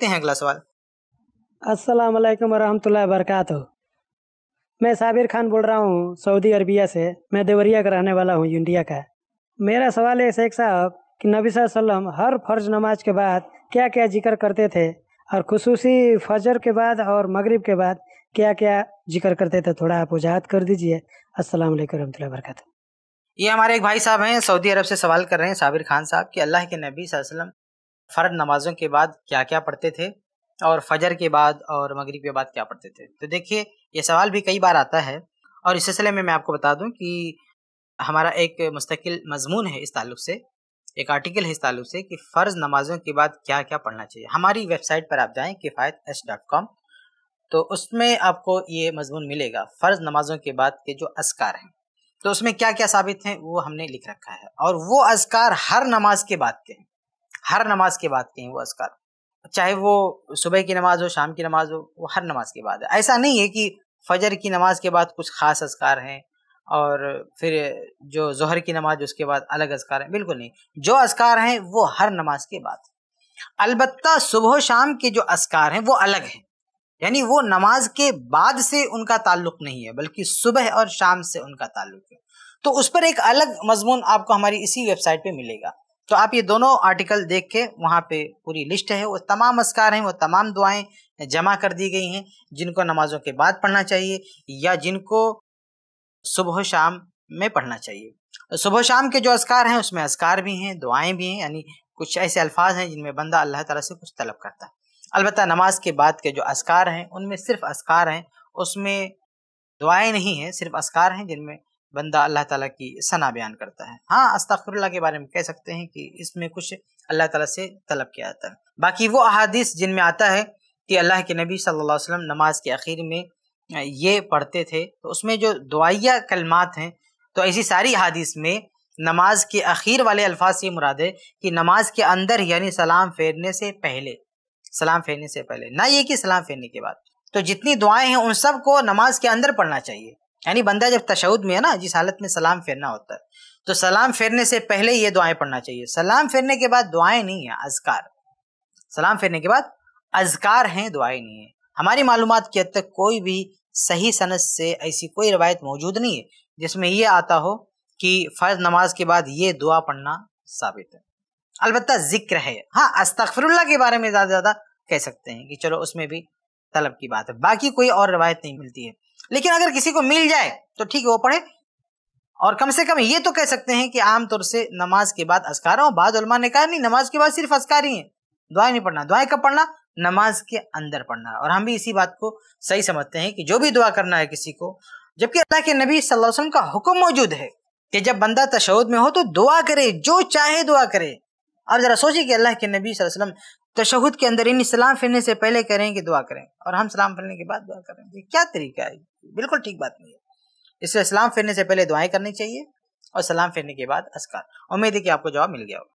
देखते हैं अगला सवाल अस्सलाम वालेकुम वरहमतुल्लाहि वबरकातु मैं साबिर खान बोल रहा हूँ सऊदी अरबिया से मैं देवरिया का रहने वाला हूँ इंडिया का मेरा सवाल है शेख साहब कि नबी वसल्लम हर फ़र्ज नमाज के बाद क्या क्या जिक्र करते थे और खसूस फजर के बाद और मगरिब के बाद क्या क्या जिक्र करते थे थोड़ा आप वजाहत कर दीजिए अस्सलाम वालेकुम रहमतुल्लाहि वबरकातु ये हमारे एक भाई साहब हैं सऊदी अरब से सवाल कर रहे हैं साबिर खान साहब कि अल्लाह के नबी वसल्लम फ़र्द नमाज़ों के बाद क्या क्या पढ़ते थे और फजर के बाद और मगरिब के बाद क्या पढ़ते थे तो देखिए ये सवाल भी कई बार आता है और इस सिलसिले में मैं आपको बता दूं कि हमारा एक मुस्तकिल मजमून है इस ताल्लुक से एक आर्टिकल है इस ताल्लुक से कि फ़र्ज़ नमाजों के बाद क्या क्या पढ़ना चाहिए हमारी वेबसाइट पर आप जाएँ किफ़ायत एस डॉट कॉम तो उसमें आपको ये मजमून मिलेगा फ़र्ज़ नमाजों के बाद के जो असकार हैं तो उसमें क्या क्या साबित हैं वो हमने लिख रखा है और वो असकार हर नमाज के बाद के हैं हर नमाज के बाद के वो असकार चाहे वो सुबह की नमाज हो शाम की नमाज हो वो हर नमाज के बाद है ऐसा नहीं है कि फजर की नमाज के बाद कुछ ख़ास असकार हैं और फिर जो जहर की नमाज उसके बाद अलग असकार हैं बिल्कुल नहीं जो असकार हैं वो हर नमाज के बाद अलबत् सुबह शाम के जो असकार हैं वो अलग हैं यानी वो नमाज के बाद से उनका ताल्लुक नहीं है बल्कि सुबह और शाम से उनका ताल्लुक है तो उस पर एक अलग मजमून आपको हमारी इसी वेबसाइट पे मिलेगा तो आप ये दोनों आर्टिकल देख के वहाँ पे पूरी लिस्ट है वो तमाम अस्कार हैं वो तमाम दुआएं जमा कर दी गई हैं जिनको नमाजों के बाद पढ़ना चाहिए या जिनको सुबह शाम में पढ़ना चाहिए सुबह शाम के जो अस्कार हैं उसमें अस्कार भी हैं दुआएं भी हैं यानी कुछ ऐसे अल्फाज हैं जिनमें बंदा अल्लाह तला से कुछ तलब करता है अलबत् नमाज के बाद के जो अस्कार हैं उनमें सिर्फ अस्कार हैं उसमें दुआएँ नहीं हैं सिर्फ अस्कार हैं जिनमें बंदा अल्लाह ताला की सना बयान करता है हाँ अस्तफरल्ला के बारे में कह सकते हैं कि इसमें कुछ अल्लाह ताला से तलब किया जाता है बाकी वो अहादीस जिनमें आता है कि अल्लाह के नबी सल्लल्लाहु अलैहि वसल्लम नमाज के आखिर में ये पढ़ते थे तो उसमें जो दुआया कलमात हैं तो ऐसी सारी अहादीस में नमाज के अखीर वाले अल्फाज ये मुराद है कि नमाज के अंदर यानी सलाम फेरने से पहले सलाम फेरने से पहले ना ये कि सलाम फेरने के बाद तो जितनी दुआएं हैं उन सब को नमाज के अंदर पढ़ना चाहिए यानी बंदा जब तशद में है ना जिस हालत में सलाम फेरना होता है तो सलाम फेरने से पहले ये दुआएं पढ़ना चाहिए सलाम फेरने के बाद दुआएं नहीं है अजकार सलाम फेरने के बाद अजकार हैं दुआएं नहीं है हमारी मालूम की हद तक कोई भी सही सनत से ऐसी कोई रवायत मौजूद नहीं है जिसमें यह आता हो कि फ़र्ज नमाज के बाद ये दुआ पढ़ना साबित है अलबत् ज़िक्र है हाँ अस्तफरुल्ला के बारे में ज़्यादा ज़्यादा कह सकते हैं कि चलो उसमें भी तलब की बात है बाकी कोई और रवायत नहीं मिलती है लेकिन अगर किसी को मिल जाए तो ठीक है वो पढ़े और कम से कम ये तो कह सकते हैं कि आमतौर से नमाज के बाद असकार हो बाद ने कहा नहीं नमाज के बाद सिर्फ असकार ही है दुआएं नहीं पढ़ना दुआएं कब पढ़ना नमाज के अंदर पढ़ना और हम भी इसी बात को सही समझते हैं कि जो भी दुआ करना है किसी को जबकि अल्लाह के नबी सल्लल्लाहु अलैहि वसल्लम का हुक्म मौजूद है कि जब बंदा तशहद में हो तो दुआ करे जो चाहे दुआ करे अब ज़रा सोचिए कि अल्लाह के नबी वसल्लम तशहद के अंदर इन सलाम फिरने से पहले करें कि दुआ करें और हम सलाम फिरने के बाद दुआ करें क्या तरीका है बिल्कुल ठीक बात नहीं है इसलिए सलाम फेरने से पहले दुआएं करनी चाहिए और सलाम फेरने के बाद असकार उम्मीद है कि आपको जवाब मिल गया होगा